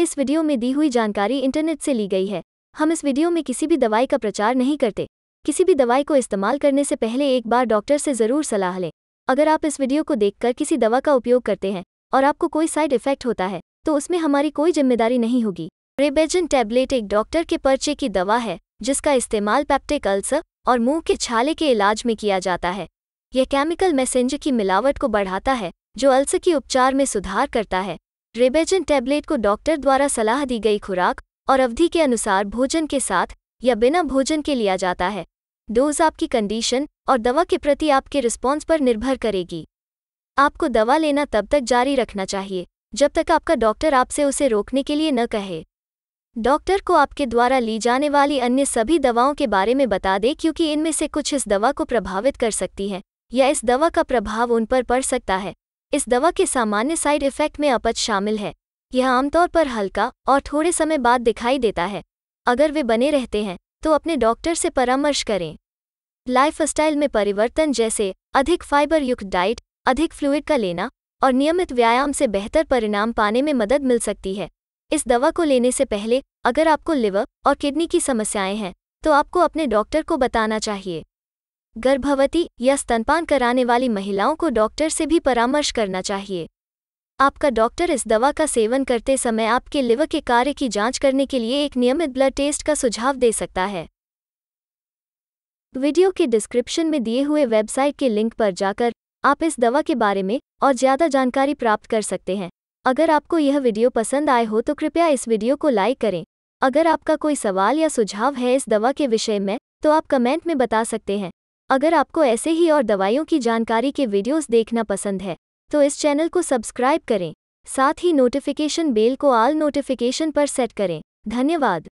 इस वीडियो में दी हुई जानकारी इंटरनेट से ली गई है हम इस वीडियो में किसी भी दवाई का प्रचार नहीं करते किसी भी दवाई को इस्तेमाल करने से पहले एक बार डॉक्टर से ज़रूर सलाह लें अगर आप इस वीडियो को देखकर किसी दवा का उपयोग करते हैं और आपको कोई साइड इफेक्ट होता है तो उसमें हमारी कोई जिम्मेदारी नहीं होगी रेबेजन टैबलेट एक डॉक्टर के पर्चे की दवा है जिसका इस्तेमाल पैप्टिक अल्सर और मुंह के छाले के इलाज में किया जाता है यह केमिकल मैसेंजर की मिलावट को बढ़ाता है जो अल्सर की उपचार में सुधार करता है रेबेजन टैबलेट को डॉक्टर द्वारा सलाह दी गई खुराक और अवधि के अनुसार भोजन के साथ या बिना भोजन के लिया जाता है डोज आपकी कंडीशन और दवा के प्रति आपके रिस्पॉन्स पर निर्भर करेगी आपको दवा लेना तब तक जारी रखना चाहिए जब तक आपका डॉक्टर आपसे उसे रोकने के लिए न कहे डॉक्टर को आपके द्वारा ली जाने वाली अन्य सभी दवाओं के बारे में बता दें क्योंकि इनमें से कुछ इस दवा को प्रभावित कर सकती हैं या इस दवा का प्रभाव उन पर पड़ सकता है इस दवा के सामान्य साइड इफेक्ट में अपच शामिल है यह आमतौर पर हल्का और थोड़े समय बाद दिखाई देता है अगर वे बने रहते हैं तो अपने डॉक्टर से परामर्श करें लाइफस्टाइल में परिवर्तन जैसे अधिक फाइबर युक्त डाइट अधिक फ्लूइड का लेना और नियमित व्यायाम से बेहतर परिणाम पाने में मदद मिल सकती है इस दवा को लेने से पहले अगर आपको लिवर और किडनी की समस्याएं हैं तो आपको अपने डॉक्टर को बताना चाहिए गर्भवती या स्तनपान कराने वाली महिलाओं को डॉक्टर से भी परामर्श करना चाहिए आपका डॉक्टर इस दवा का सेवन करते समय आपके लिवर के कार्य की जांच करने के लिए एक नियमित ब्लड टेस्ट का सुझाव दे सकता है वीडियो के डिस्क्रिप्शन में दिए हुए वेबसाइट के लिंक पर जाकर आप इस दवा के बारे में और ज़्यादा जानकारी प्राप्त कर सकते हैं अगर आपको यह वीडियो पसंद आए हो तो कृपया इस वीडियो को लाइक करें अगर आपका कोई सवाल या सुझाव है इस दवा के विषय में तो आप कमेंट में बता सकते हैं अगर आपको ऐसे ही और दवाइयों की जानकारी के वीडियोस देखना पसंद है तो इस चैनल को सब्सक्राइब करें साथ ही नोटिफिकेशन बेल को आल नोटिफिकेशन पर सेट करें धन्यवाद